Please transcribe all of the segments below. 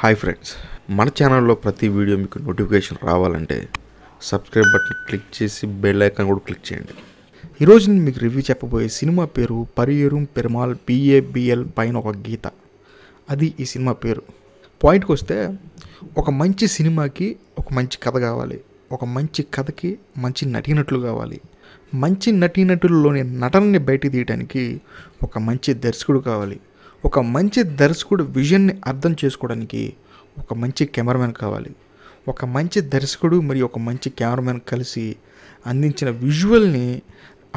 hi friends మన ఛానల్లో ప్రతి వీడియో మీకు నోటిఫికేషన్ రావాలంటే సబ్స్క్రైబ్ బటన్ క్లిక్ చేసి బెల్ ఐకాన్ కూడా క్లిక్ చేయండి ఈరోజు నేను మీకు రివ్యూ చెప్పబోయే సినిమా పేరు పరియేరుం పెరుమాల్ బిఏబిఎల్ పైన ఒక గీత అది ఈ సినిమా పేరు పాయింట్కి వస్తే ఒక మంచి సినిమాకి ఒక మంచి కథ కావాలి ఒక మంచి కథకి మంచి నటీనటులు కావాలి మంచి నటీనటుల్లోని నటనని బయట తీయడానికి ఒక మంచి దర్శకుడు కావాలి ఒక మంచి దర్శకుడు విజన్ని అర్థం చేసుకోవడానికి ఒక మంచి కెమెరామెన్ కావాలి ఒక మంచి దర్శకుడు మరియు ఒక మంచి కెమెరామెన్ కలిసి అందించిన విజువల్ని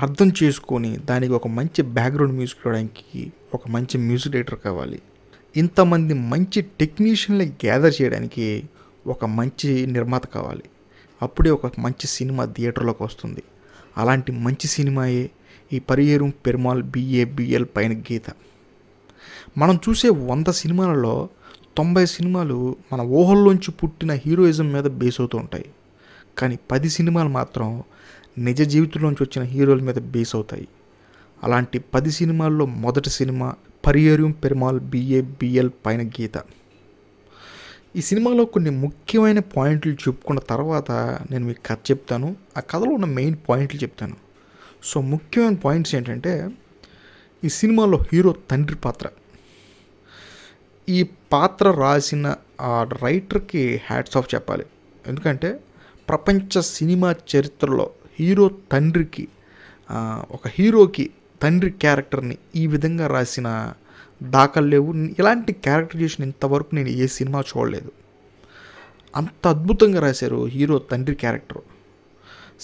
అర్థం చేసుకొని దానికి ఒక మంచి బ్యాక్గ్రౌండ్ మ్యూజిక్ ఇవ్వడానికి ఒక మంచి మ్యూజిక్ డైరెక్టర్ కావాలి ఇంతమంది మంచి టెక్నీషియన్లు గ్యాదర్ చేయడానికి ఒక మంచి నిర్మాత కావాలి అప్పుడే ఒక మంచి సినిమా థియేటర్లోకి వస్తుంది అలాంటి మంచి సినిమాయే ఈ పరియేరం పెరుమాల్ బిఏబిఎల్ పైన గీత మనం చూసే వంద సినిమాలలో తొంభై సినిమాలు మన ఊహల్లోంచి పుట్టిన హీరోయిజం మీద బేస్ అవుతూ ఉంటాయి కానీ పది సినిమాలు మాత్రం నిజ జీవితంలోంచి వచ్చిన హీరోల మీద బేస్ అవుతాయి అలాంటి పది సినిమాల్లో మొదటి cinema Pariyerum Perumal BA BL పైన గీత ఈ సినిమాలో కొన్ని ముఖ్యమైన పాయింట్లు చెప్పుకున్న తర్వాత నేను మీకు కథ చెప్తాను ఆ కథలో ఉన్న మెయిన్ పాయింట్లు చెప్తాను సో ముఖ్యమైన పాయింట్స్ ఏంటంటే ఈ సినిమాలో హీరో తండ్రి పాత్ర ఈ పాత్ర రాసిన ఆ రైటర్కి హ్యాట్స్ ఆఫ్ చెప్పాలి ఎందుకంటే ప్రపంచ సినిమా చరిత్రలో హీరో తండ్రికి ఒక హీరోకి తండ్రి క్యారెక్టర్ని ఈ విధంగా రాసిన దాఖలు లేవు ఇలాంటి క్యారెక్టర్ చేసిన ఇంతవరకు నేను ఏ సినిమా చూడలేదు అంత అద్భుతంగా రాశారు హీరో తండ్రి క్యారెక్టర్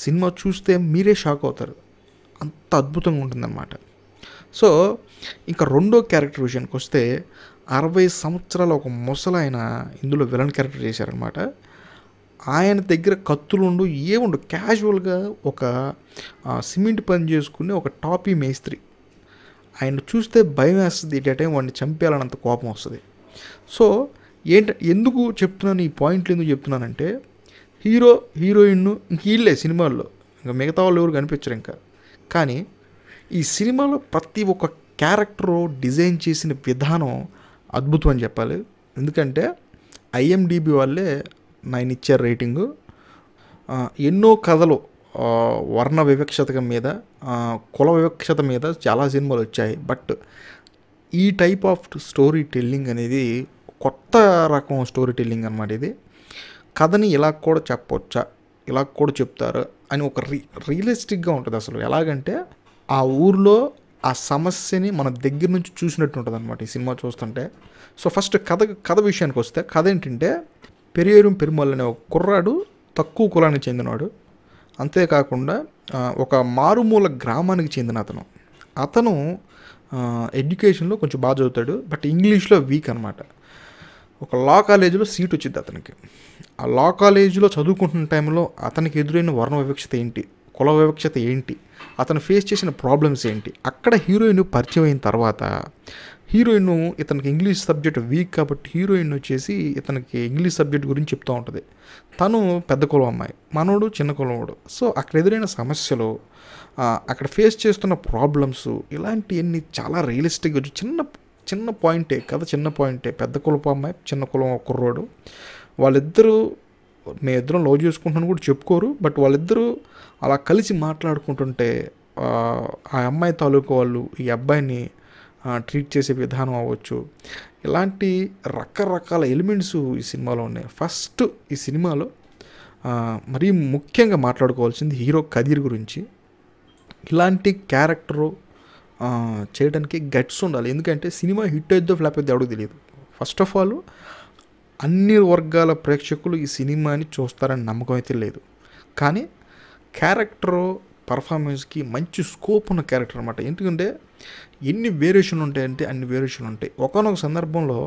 సినిమా చూస్తే మీరే షాక్ అవుతారు అంత అద్భుతంగా ఉంటుందన్నమాట సో ఇంకా రెండో క్యారెక్టర్ విషయానికి వస్తే అరవై సంవత్సరాల ఒక ముసలాయన ఇందులో విలన్ క్యారెక్టర్ చేశారనమాట ఆయన దగ్గర కత్తులుండు ఏముండు క్యాజువల్గా ఒక సిమెంట్ పని చేసుకునే ఒక టాపీ మేస్త్రి ఆయన చూస్తే భయం వేస్తుంది ఇట్ టైం వాడిని చంపేయాలన్నంత కోపం వస్తుంది సో ఏంట ఎందుకు చెప్తున్నాను ఈ పాయింట్లు ఎందుకు చెప్తున్నానంటే హీరో హీరోయిన్ ఇంక వీళ్ళే సినిమాల్లో ఇంకా మిగతా వాళ్ళు ఎవరు కనిపించరు ఇంకా కానీ ఈ సినిమాలో ప్రతి ఒక్క క్యారెక్టర్ డిజైన్ చేసిన విధానం అద్భుతం అని చెప్పాలి ఎందుకంటే ఐఎండిబి వాళ్ళే నైన్ ఇచ్చారు రేటింగు ఎన్నో కథలు వర్ణ వివక్షత మీద కుల వివక్షత మీద చాలా సినిమాలు వచ్చాయి బట్ ఈ టైప్ ఆఫ్ స్టోరీ టెల్లింగ్ అనేది కొత్త రకం స్టోరీ టెల్లింగ్ అనమాట ఇది కథని ఇలా కూడా చెప్పొచ్చా ఇలా కూడా చెప్తారు అని ఒక రీ రియలిస్టిక్గా ఉంటుంది అసలు ఎలాగంటే ఆ ఊర్లో ఆ సమస్యని మన దగ్గర నుంచి చూసినట్టు ఉంటుంది అనమాట ఈ సినిమా చూస్తుంటే సో ఫస్ట్ కథ కథ విషయానికి వస్తే కథ ఏంటంటే పెరియేరు పెరుమల్ అనే ఒక కుర్రాడు తక్కువ కులానికి చెందినవాడు అంతేకాకుండా ఒక మారుమూల గ్రామానికి చెందిన అతను అతను ఎడ్యుకేషన్లో కొంచెం బాగా చదువుతాడు బట్ ఇంగ్లీష్లో వీక్ అనమాట ఒక లా కాలేజీలో సీట్ వచ్చింది అతనికి ఆ లా కాలేజీలో చదువుకుంటున్న టైంలో అతనికి ఎదురైన వర్ణ వివక్షత ఏంటి కుల వివక్షత ఏంటి అతను ఫేస్ చేసిన ప్రాబ్లమ్స్ ఏంటి అక్కడ హీరోయిన్ పరిచయం అయిన తర్వాత హీరోయిన్ ఇతనికి ఇంగ్లీష్ సబ్జెక్ట్ వీక్ కాబట్టి హీరోయిన్ వచ్చేసి ఇతనికి ఇంగ్లీష్ సబ్జెక్ట్ గురించి చెప్తూ ఉంటుంది తను పెద్ద కులం అమ్మాయి మనోడు చిన్న కులవాడు సో అక్కడ ఎదురైన సమస్యలు అక్కడ ఫేస్ చేస్తున్న ప్రాబ్లమ్స్ ఇలాంటివన్నీ చాలా రియలిస్టిక్గా చిన్న చిన్న పాయింటే కదా చిన్న పాయింటే పెద్ద కులపు అమ్మాయి చిన్న కులం కుర్రోడు వాళ్ళిద్దరూ మీ ఇద్దరం లవ్ చేసుకుంటున్నాను కూడా చెప్పుకోరు బట్ వాళ్ళిద్దరూ అలా కలిసి మాట్లాడుకుంటుంటే ఆ అమ్మాయి తాలూకు వాళ్ళు ఈ అబ్బాయిని ట్రీట్ చేసే విధానం అవ్వచ్చు ఇలాంటి రకరకాల ఎలిమెంట్స్ ఈ సినిమాలో ఉన్నాయి ఫస్ట్ ఈ సినిమాలో మరీ ముఖ్యంగా మాట్లాడుకోవాల్సింది హీరో కదీర్ గురించి ఇలాంటి క్యారెక్టరు చేయడానికి గట్స్ ఉండాలి ఎందుకంటే సినిమా హిట్ అయిద్దో ఫ్లాప్ అయిద్దో ఎవరికి తెలియదు ఫస్ట్ ఆఫ్ ఆల్ అన్ని వర్గాల ప్రేక్షకులు ఈ సినిమాని చూస్తారని నమ్మకం అయితే లేదు కానీ క్యారెక్టరు పర్ఫార్మెన్స్కి మంచి స్కోప్ ఉన్న క్యారెక్టర్ అనమాట ఎందుకంటే ఎన్ని వేరియేషన్లు ఉంటాయంటే అన్ని వేరియేషన్లు ఉంటాయి ఒకనొక సందర్భంలో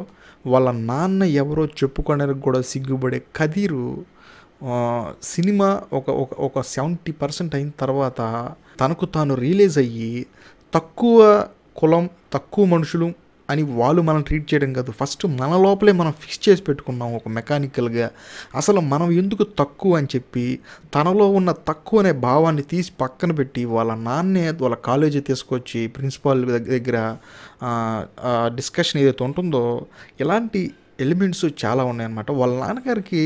వాళ్ళ నాన్న ఎవరో చెప్పుకోవడానికి కూడా సిగ్గుపడే కదీరు సినిమా ఒక ఒక ఒక సెవెంటీ పర్సెంట్ అయిన తర్వాత తనకు తాను రియలైజ్ అయ్యి తక్కువ కులం తక్కువ మనుషులు అని వాళ్ళు మనం ట్రీట్ చేయడం కాదు ఫస్ట్ మన లోపలే మనం ఫిక్స్ చేసి పెట్టుకున్నాం ఒక మెకానికల్గా అసలు మనం ఎందుకు తక్కువ అని చెప్పి తనలో ఉన్న తక్కువ అనే భావాన్ని తీసి పక్కన పెట్టి వాళ్ళ నాన్నే వాళ్ళ కాలేజీ తీసుకొచ్చి ప్రిన్సిపాల్ దగ్గర డిస్కషన్ ఏదైతే ఉంటుందో ఇలాంటి ఎలిమెంట్స్ చాలా ఉన్నాయన్నమాట వాళ్ళ నాన్నగారికి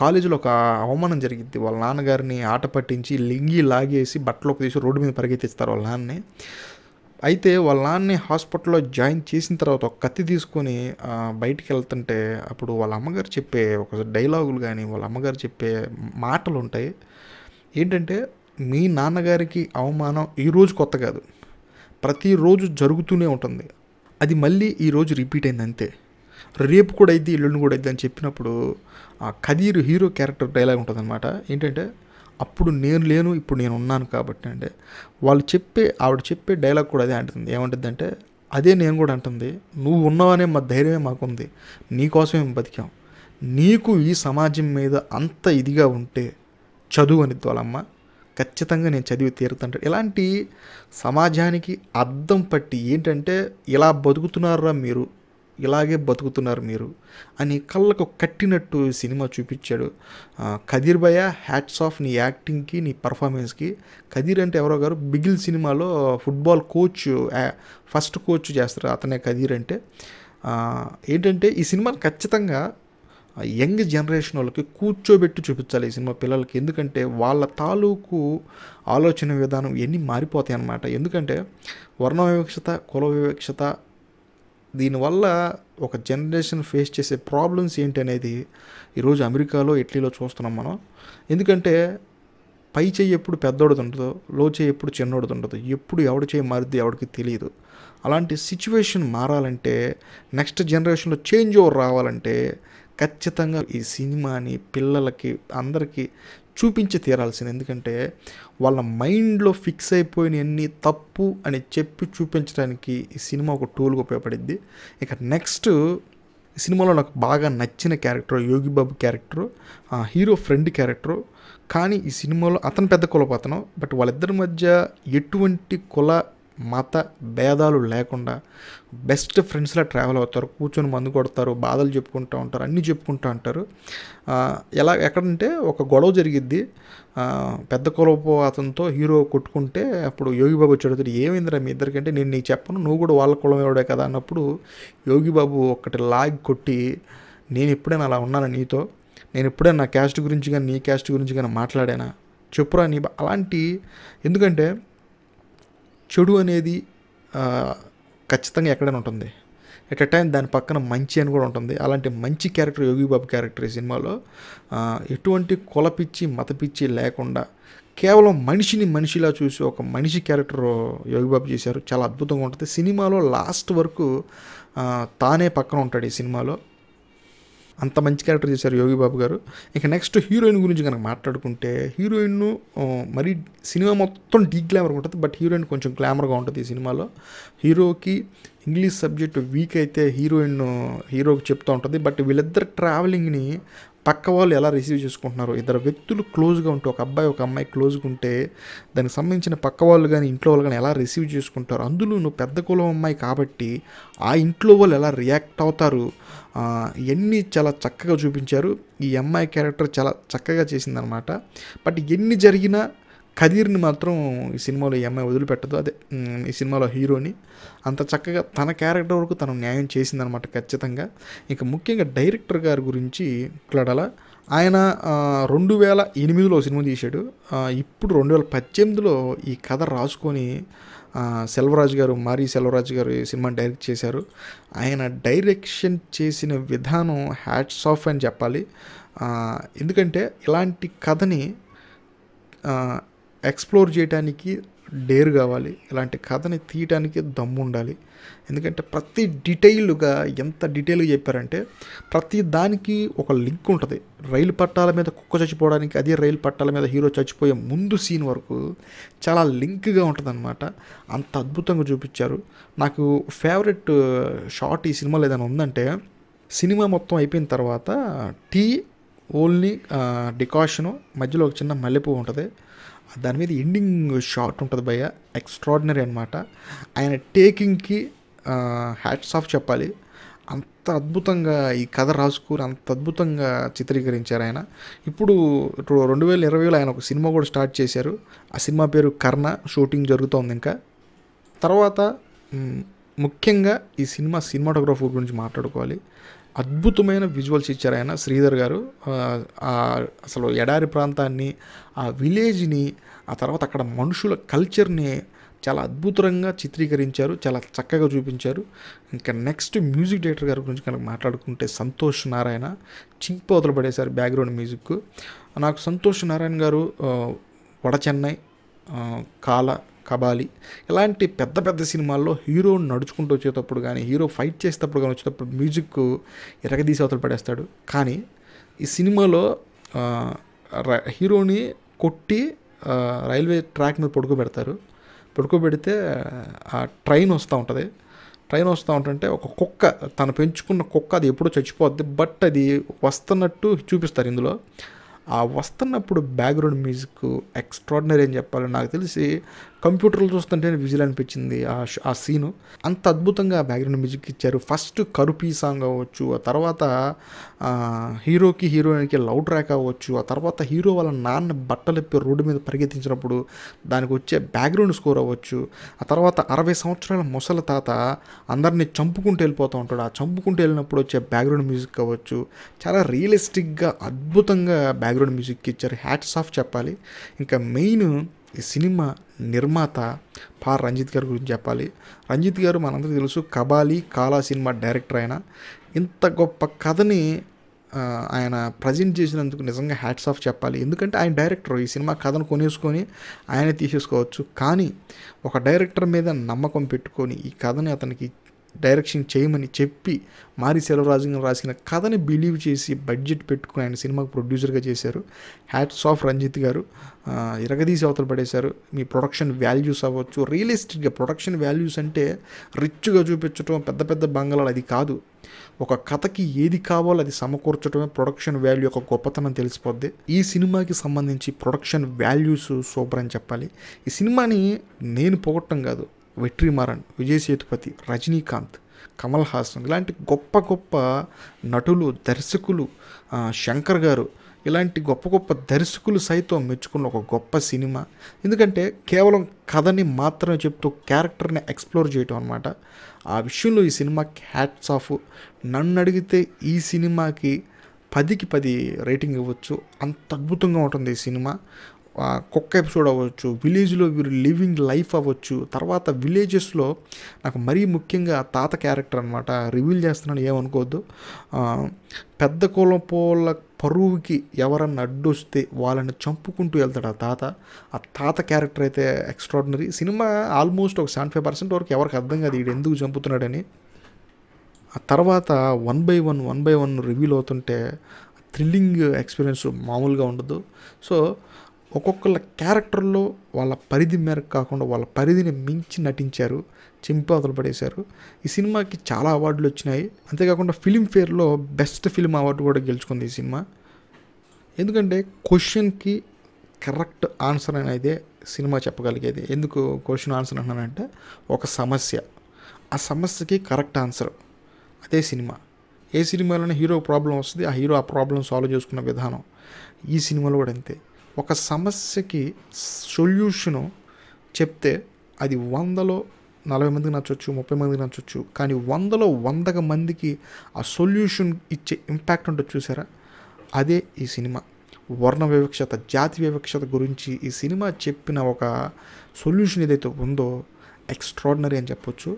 కాలేజీలో ఒక అవమానం జరిగింది వాళ్ళ నాన్నగారిని ఆట పట్టించి లింగి లాగేసి బట్టలోకి తీసి రోడ్డు మీద పరిగెత్తిస్తారు వాళ్ళ నాన్నే అయితే వాళ్ళ నాన్నని హాస్పిటల్లో జాయిన్ చేసిన తర్వాత ఒక కత్తి తీసుకొని బయటికి వెళ్తుంటే అప్పుడు వాళ్ళ అమ్మగారు చెప్పే ఒక డైలాగులు కానీ వాళ్ళ అమ్మగారు చెప్పే మాటలు ఉంటాయి ఏంటంటే మీ నాన్నగారికి అవమానం ఈరోజు కొత్త కాదు ప్రతిరోజు జరుగుతూనే ఉంటుంది అది మళ్ళీ ఈరోజు రిపీట్ అయింది అంతే రేపు కూడా అయింది ఇల్లుని కూడా అయింది అని చెప్పినప్పుడు ఆ ఖదీర్ హీరో క్యారెక్టర్ డైలాగ్ అనమాట ఏంటంటే అప్పుడు నేను లేను ఇప్పుడు నేను ఉన్నాను కాబట్టి అంటే వాళ్ళు చెప్పే ఆవిడ చెప్పే డైలాగ్ కూడా అదే అంటుంది ఏమంటుందంటే అదే నేను కూడా అంటుంది నువ్వు ఉన్నావనే మా ధైర్యమే మాకుంది నీకోసమే మేము బతికాం నీకు ఈ సమాజం మీద అంత ఇదిగా ఉంటే చదువు అని వాళ్ళమ్మ ఖచ్చితంగా నేను చదివి తీరుతంట ఇలాంటి సమాజానికి అర్థం పట్టి ఏంటంటే ఇలా బతుకుతున్నారా మీరు ఇలాగే బతుకుతున్నారు మీరు అని కళ్ళకు కట్టినట్టు సినిమా చూపించాడు కదిర్ భయ హ్యాట్స్ ఆఫ్ నీ యాక్టింగ్కి నీ పర్ఫార్మెన్స్కి కదిర్ అంటే ఎవరో గారు బిగిల్ సినిమాలో ఫుట్బాల్ కోచ్ ఫస్ట్ కోచ్ చేస్తారు అతనే కదిర్ అంటే ఏంటంటే ఈ సినిమా ఖచ్చితంగా యంగ్ జనరేషన్ వాళ్ళకి కూర్చోబెట్టి చూపించాలి ఈ సినిమా పిల్లలకి ఎందుకంటే వాళ్ళ తాలూకు ఆలోచన విధానం ఎన్ని మారిపోతాయి అన్నమాట ఎందుకంటే వర్ణ వివక్షత కుల వివక్షత దీనివల్ల ఒక జనరేషన్ ఫేస్ చేసే ప్రాబ్లమ్స్ ఏంటి అనేది ఈరోజు అమెరికాలో ఇటలీలో చూస్తున్నాం మనం ఎందుకంటే పై చేయి ఎప్పుడు పెద్దోడిది ఉండదు లో చేయి ఎప్పుడు చిన్నోడు ఉండదు ఎప్పుడు ఎవడి చేయి మారుద్ది ఎవడికి తెలియదు అలాంటి సిచ్యువేషన్ మారాలంటే నెక్స్ట్ జనరేషన్లో చేంజ్ ఓవర్ రావాలంటే ఖచ్చితంగా ఈ సినిమాని పిల్లలకి అందరికీ చూపించి తీరాల్సింది ఎందుకంటే వాళ్ళ మైండ్లో ఫిక్స్ అయిపోయినవన్నీ తప్పు అని చెప్పి చూపించడానికి ఈ సినిమా ఒక టూల్గా ఉపయోగపడింది ఇక నెక్స్ట్ సినిమాలో నాకు బాగా నచ్చిన character Yogi Babu character hero friend character కానీ ఈ సినిమాలో అతను పెద్ద కులపాతనం బట్ వాళ్ళిద్దరి మధ్య ఎటువంటి కుల మత భేదాలు లేకుండా బెస్ట్ ఫ్రెండ్స్లా ట్రావెల్ అవుతారు కూర్చొని మందు కొడతారు బాధలు చెప్పుకుంటూ ఉంటారు అన్నీ చెప్పుకుంటూ ఉంటారు ఎలా ఎక్కడంటే ఒక గొడవ జరిగిద్ది పెద్ద కులపు అతనితో హీరో కొట్టుకుంటే అప్పుడు యోగిబాబు చెడుతుంది ఏమైందిరా మీ ఇద్దరికంటే నేను నీకు చెప్పను నువ్వు కూడా వాళ్ళ కులం ఎవడే కదా అన్నప్పుడు యోగిబాబు ఒక్కటి లాగ్ కొట్టి నేను ఎప్పుడైనా అలా ఉన్నాను నీతో నేను ఎప్పుడైనా నా క్యాస్ట్ గురించి కానీ నీ క్యాస్ట్ గురించి కానీ మాట్లాడానా చెప్పురా నీ అలాంటి ఎందుకంటే చెడు అనేది ఖచ్చితంగా ఎక్కడైనా ఉంటుంది ఎట్ అ టైం దాని పక్కన మంచి అని కూడా ఉంటుంది అలాంటి మంచి క్యారెక్టర్ యోగిబాబు క్యారెక్టర్ ఈ సినిమాలో ఎటువంటి కులపిచ్చి మతపిచ్చి లేకుండా కేవలం మనిషిని మనిషిలా చూసి ఒక మనిషి క్యారెక్టర్ యోగిబాబు చేశారు చాలా అద్భుతంగా ఉంటుంది సినిమాలో లాస్ట్ వరకు తానే పక్కన ఉంటాడు ఈ సినిమాలో అంత మంచి క్యారెక్టర్ చేశారు యోగి బాబు గారు ఇక నెక్స్ట్ హీరోయిన్ గురించి కనుక మాట్లాడుకుంటే హీరోయిన్ మరీ సినిమా మొత్తం డీ గ్లామర్ ఉంటుంది బట్ హీరోయిన్ కొంచెం గ్లామర్గా ఉంటుంది ఈ సినిమాలో హీరోకి ఇంగ్లీష్ సబ్జెక్ట్ వీక్ అయితే హీరోయిన్ హీరోకి చెప్తూ ఉంటుంది బట్ వీళ్ళిద్దరు ట్రావెలింగ్ని పక్క వాళ్ళు ఎలా రిసీవ్ చేసుకుంటున్నారు ఇద్దరు వ్యక్తులు క్లోజ్గా ఉంటే ఒక అబ్బాయి ఒక అమ్మాయి క్లోజ్గా ఉంటే దానికి సంబంధించిన పక్క వాళ్ళు కానీ ఇంట్లో వాళ్ళు కానీ ఎలా రిసీవ్ చేసుకుంటారు అందులో నువ్వు పెద్ద కులం అమ్మాయి కాబట్టి ఆ ఇంట్లో వాళ్ళు ఎలా రియాక్ట్ అవుతారు ఎన్ని చాలా చక్కగా చూపించారు ఈ అమ్మాయి క్యారెక్టర్ చాలా చక్కగా చేసిందనమాట బట్ ఎన్ని జరిగినా ఖదీర్ని మాత్రం ఈ సినిమాలో ఈ అమ్మాయి వదిలిపెట్టదు అదే ఈ సినిమాలో హీరోని అంత చక్కగా తన క్యారెక్టర్ వరకు తను న్యాయం చేసిందనమాట ఖచ్చితంగా ఇంకా ముఖ్యంగా డైరెక్టర్ గారి గురించి క్లడల ఆయన రెండు వేల ఎనిమిదిలో సినిమా తీశాడు ఇప్పుడు రెండు వేల పద్దెనిమిదిలో ఈ కథ రాసుకొని సెల్వరాజు గారు మారి సెల్వరాజు గారు ఈ సినిమా డైరెక్ట్ చేశారు ఆయన డైరెక్షన్ చేసిన విధానం హ్యాట్స్ ఆఫ్ అని చెప్పాలి ఎందుకంటే ఇలాంటి కథని ఎక్స్ప్లోర్ చేయడానికి డేర్ కావాలి ఇలాంటి కథని తీయటానికి దమ్ము ఉండాలి ఎందుకంటే ప్రతి డీటెయిల్గా ఎంత డీటెయిల్గా చెప్పారంటే ప్రతి దానికి ఒక లింక్ ఉంటుంది రైలు పట్టాల మీద కుక్క చచ్చిపోవడానికి అదే రైలు పట్టాల మీద హీరో చచ్చిపోయే ముందు సీన్ వరకు చాలా లింక్గా ఉంటుందన్నమాట అంత అద్భుతంగా చూపించారు నాకు ఫేవరెట్ uh, షార్ట్ ఈ సినిమాలో ఏదైనా ఉందంటే సినిమా మొత్తం అయిపోయిన తర్వాత టీ ఓన్లీ uh, డికాషను మధ్యలో ఒక చిన్న మల్లెపువ్వు ఉంటుంది దాని మీద ఎండింగ్ షార్ట్ ఉంటుంది భయ్య ఎక్స్ట్రాడినరీ అనమాట ఆయన టేకింగ్కి హ్యాట్స్ ఆఫ్ చెప్పాలి అంత అద్భుతంగా ఈ కథ రాసుకుని అంత అద్భుతంగా చిత్రీకరించారు ఆయన ఇప్పుడు ఇప్పుడు రెండు వేల ఇరవైలో ఆయన ఒక సినిమా కూడా స్టార్ట్ చేశారు ఆ సినిమా పేరు కర్ణ షూటింగ్ జరుగుతోంది ఇంకా తర్వాత ముఖ్యంగా ఈ సినిమా సినిమాటోగ్రఫర్ గురించి మాట్లాడుకోవాలి అద్భుతమైన విజువల్స్ ఇచ్చారు ఆయన శ్రీధర్ గారు అసలు ఎడారి ప్రాంతాన్ని ఆ విలేజ్ని ఆ తర్వాత అక్కడ మనుషుల కల్చర్ని చాలా అద్భుతంగా చిత్రీకరించారు చాలా చక్కగా చూపించారు ఇంకా నెక్స్ట్ మ్యూజిక్ డైరెక్టర్ గారి గురించి కనుక మాట్లాడుకుంటే సంతోష్ నారాయణ చింక్పోతలు పడేశారు బ్యాక్గ్రౌండ్ మ్యూజిక్ నాకు సంతోష్ నారాయణ గారు వడ చెన్నై కాల కబాలి ఇలాంటి పెద్ద పెద్ద సినిమాల్లో హీరో నడుచుకుంటూ వచ్చేటప్పుడు కానీ హీరో ఫైట్ చేసేటప్పుడు కానీ వచ్చేటప్పుడు మ్యూజిక్ ఎరగదీసి అవతలు పడేస్తాడు కానీ ఈ సినిమాలో హీరోని కొట్టి రైల్వే ట్రాక్ మీద పడుకోబెడతారు పడుకోబెడితే ఆ ట్రైన్ వస్తూ ఉంటుంది ట్రైన్ వస్తూ ఉంటుంటే ఒక కుక్క తను పెంచుకున్న కుక్క అది ఎప్పుడో చచ్చిపోద్ది బట్ అది వస్తున్నట్టు చూపిస్తారు ఇందులో ఆ వస్తున్నప్పుడు బ్యాక్గ్రౌండ్ మ్యూజిక్ ఎక్స్ట్రాడినరీ అని చెప్పాలి నాకు తెలిసి కంప్యూటర్లు చూస్తుంటే విజిల్ అనిపించింది ఆ సీను అంత అద్భుతంగా బ్యాక్గ్రౌండ్ మ్యూజిక్ ఇచ్చారు ఫస్ట్ కరుపీ సాంగ్ అవ్వచ్చు ఆ తర్వాత హీరోకి హీరోయిన్కి లవ్ ట్రాక్ అవ్వచ్చు ఆ తర్వాత హీరో వాళ్ళ నాన్న బట్టలెప్పి రోడ్డు మీద పరిగెత్తించినప్పుడు దానికి వచ్చే బ్యాక్గ్రౌండ్ స్కోర్ అవ్వచ్చు ఆ తర్వాత అరవై సంవత్సరాల ముసల తాత అందరినీ చంపుకుంటూ వెళ్ళిపోతూ ఉంటాడు ఆ చంపుకుంటూ వెళ్ళినప్పుడు వచ్చే బ్యాక్గ్రౌండ్ మ్యూజిక్ అవ్వచ్చు చాలా రియలిస్టిక్గా అద్భుతంగా బ్యాక్గ్రౌండ్ మ్యూజిక్ ఇచ్చారు హ్యాట్స్ ఆఫ్ చెప్పాలి ఇంకా మెయిన్ ఈ సినిమా నిర్మాత పా రంజిత్ గారి గురించి చెప్పాలి రంజిత్ గారు మనందరికీ తెలుసు కబాలి కాలా సినిమా డైరెక్టర్ ఆయన ఇంత గొప్ప కథని ఆయన ప్రజెంట్ చేసినందుకు నిజంగా హ్యాట్స్ ఆఫ్ చెప్పాలి ఎందుకంటే ఆయన డైరెక్టర్ ఈ సినిమా కథను కొనేసుకొని ఆయనే తీసేసుకోవచ్చు కానీ ఒక డైరెక్టర్ మీద నమ్మకం పెట్టుకొని ఈ కథని అతనికి డైరెక్షన్ చేయమని చెప్పి మారి సెలవరాజు రాసిన కథని బిలీవ్ చేసి బడ్జెట్ పెట్టుకుని ఆయన సినిమాకు ప్రొడ్యూసర్గా చేశారు హ్యాట్స్ ఆఫ్ రంజిత్ గారు ఇరగదీసి అవతలు పడేశారు మీ ప్రొడక్షన్ వాల్యూస్ అవ్వచ్చు రియలిస్టిక్గా ప్రొడక్షన్ వాల్యూస్ అంటే రిచ్గా చూపించడం పెద్ద పెద్ద బంగాళాలు అది కాదు ఒక కథకి ఏది కావాలో అది సమకూర్చడమే ప్రొడక్షన్ వాల్యూ యొక్క గొప్పతనం తెలిసిపోద్ది ఈ సినిమాకి సంబంధించి ప్రొడక్షన్ వాల్యూస్ సూపర్ అని చెప్పాలి ఈ సినిమాని నేను పోగొట్టడం కాదు వెట్రిమారన్ విజయ్ సేతుపతి రజనీకాంత్ కమల్ హాసన్ ఇలాంటి గొప్ప గొప్ప నటులు దర్శకులు శంకర్ గారు ఇలాంటి గొప్ప గొప్ప దర్శకులు సైతం మెచ్చుకున్న ఒక గొప్ప సినిమా ఎందుకంటే కేవలం కథని మాత్రమే చెప్తూ క్యారెక్టర్ని ఎక్స్ప్లోర్ చేయటం అనమాట ఆ విషయంలో ఈ సినిమా హ్యాట్స్ ఆఫ్ నన్ను అడిగితే ఈ సినిమాకి పదికి పది రేటింగ్ ఇవ్వచ్చు అంత అద్భుతంగా ఉంటుంది ఈ సినిమా కుక్క ఎపిసోడ్ అవ్వచ్చు విలేజ్లో వీరు లివింగ్ లైఫ్ అవ్వచ్చు తర్వాత విలేజెస్లో నాకు మరీ ముఖ్యంగా తాత క్యారెక్టర్ అనమాట రివీల్ చేస్తున్నాను ఏమనుకోవద్దు పెద్ద కులం పోల పరువుకి ఎవరన్నా అడ్డొస్తే వాళ్ళని చంపుకుంటూ వెళ్తాడు ఆ తాత ఆ తాత క్యారెక్టర్ అయితే ఎక్స్ట్రాడినరీ సినిమా ఆల్మోస్ట్ ఒక సెవెంటీ ఫైవ్ పర్సెంట్ వరకు ఎవరికి అర్థం కాదు వీడు ఎందుకు చంపుతున్నాడని ఆ తర్వాత one by one one by one reveal అవుతుంటే థ్రిల్లింగ్ ఎక్స్పీరియన్స్ మామూలుగా ఉండదు సో ఒక్కొక్కళ్ళ క్యారెక్టర్లో వాళ్ళ పరిధి మేరకు కాకుండా వాళ్ళ పరిధిని మించి నటించారు చెంపాతలు పడేశారు ఈ సినిమాకి చాలా అవార్డులు వచ్చినాయి అంతేకాకుండా ఫిలింఫేర్లో బెస్ట్ ఫిల్మ్ అవార్డు కూడా గెలుచుకుంది ఈ సినిమా ఎందుకంటే క్వశ్చన్కి కరెక్ట్ ఆన్సర్ అనేది సినిమా చెప్పగలిగేది ఎందుకు క్వశ్చన్ ఆన్సర్ అంటున్నానంటే ఒక సమస్య ఆ సమస్యకి కరెక్ట్ ఆన్సర్ అదే సినిమా ఏ సినిమాలోనే హీరో ప్రాబ్లం వస్తుంది ఆ హీరో ఆ ప్రాబ్లం సాల్వ్ చేసుకున్న విధానం ఈ సినిమాలో కూడా అంతే ఒక సమస్యకి సొల్యూషను చెప్తే అది వందలో నలభై మందికి నచ్చొచ్చు ముప్పై మందికి నచ్చొచ్చు కానీ వందలో వందక మందికి ఆ సొల్యూషన్ ఇచ్చే ఇంపాక్ట్ ఉంటుంది చూసారా అదే ఈ సినిమా వర్ణ వివక్షత జాతి వివక్షత గురించి ఈ సినిమా చెప్పిన ఒక సొల్యూషన్ ఏదైతే ఉందో ఎక్స్ట్రాడినరీ అని చెప్పొచ్చు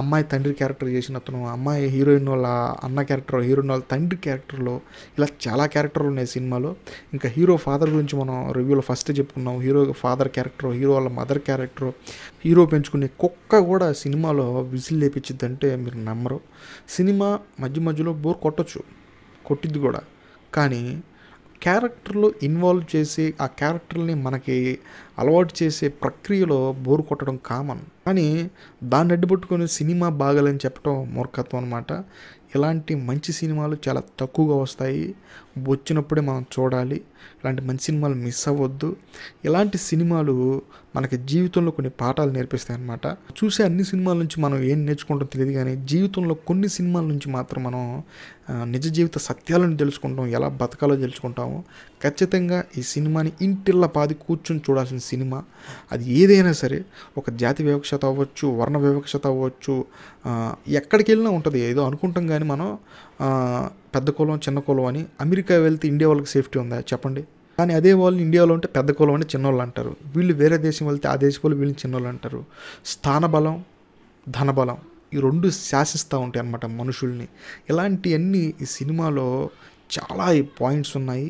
అమ్మాయి తండ్రి క్యారెక్టర్ చేసిన అతను అమ్మాయి హీరోయిన్ వాళ్ళ అన్న క్యారెక్టర్ హీరోయిన్ వాళ్ళ తండ్రి క్యారెక్టర్లో ఇలా చాలా క్యారెక్టర్లు ఉన్నాయి సినిమాలో ఇంకా హీరో ఫాదర్ గురించి మనం రివ్యూలో ఫస్ట్ చెప్పుకున్నాం హీరో ఫాదర్ క్యారెక్టర్ హీరో వాళ్ళ మదర్ క్యారెక్టర్ హీరో పెంచుకునే కుక్క కూడా సినిమాలో విజిల్ లేపించింది అంటే మీరు నమ్మరు సినిమా మధ్య మధ్యలో బోర్ కొట్టచ్చు కొట్టిద్ది కూడా కానీ క్యారెక్టర్లు ఇన్వాల్వ్ చేసి ఆ క్యారెక్టర్ని మనకి అలవాటు చేసే ప్రక్రియలో బోరు కొట్టడం కామన్ కానీ దాన్ని అడ్డుపట్టుకొని సినిమా బాగలని చెప్పడం మూర్ఖత్వం అనమాట ఇలాంటి మంచి సినిమాలు చాలా తక్కువగా వస్తాయి వచ్చినప్పుడే మనం చూడాలి ఇలాంటి మంచి సినిమాలు మిస్ అవ్వద్దు ఇలాంటి సినిమాలు మనకి జీవితంలో కొన్ని పాఠాలు నేర్పిస్తాయి అన్నమాట చూసే అన్ని సినిమాల నుంచి మనం ఏం నేర్చుకుంటాం తెలియదు కానీ జీవితంలో కొన్ని సినిమాల నుంచి మాత్రం మనం నిజ జీవిత సత్యాలను తెలుసుకుంటాం ఎలా బతకాలో తెలుసుకుంటాము ఖచ్చితంగా ఈ సినిమాని ఇంటిల్ల పాది కూర్చొని చూడాల్సిన సినిమా అది ఏదైనా సరే ఒక జాతి వివక్షత అవ్వచ్చు వర్ణ వివక్షత అవ్వచ్చు ఎక్కడికి వెళ్ళినా ఉంటుంది ఏదో అనుకుంటాం కానీ మనం పెద్ద కులం చిన్న కులం అని అమెరికా వెళ్తే ఇండియా వాళ్ళకి సేఫ్టీ ఉందా చెప్పండి కానీ అదే వాళ్ళు ఇండియాలో ఉంటే పెద్ద కులం అని చిన్నోళ్ళు అంటారు వీళ్ళు వేరే దేశం వెళ్తే ఆ దేశంలో వాళ్ళు వీళ్ళని చిన్నోళ్ళు అంటారు స్థానబలం ధనబలం ఈ రెండు శాసిస్తూ ఉంటాయి అన్నమాట మనుషుల్ని ఇలాంటివన్నీ ఈ సినిమాలో చాలా ఈ పాయింట్స్ ఉన్నాయి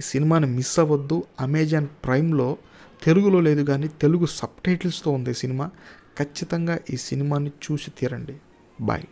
ఈ సినిమాని మిస్ అవ్వద్దు అమెజాన్ ప్రైమ్లో తెలుగులో లేదు కానీ తెలుగు సబ్ టైటిల్స్తో ఉంది సినిమా ఖచ్చితంగా ఈ సినిమాని చూసి తీరండి బాయ్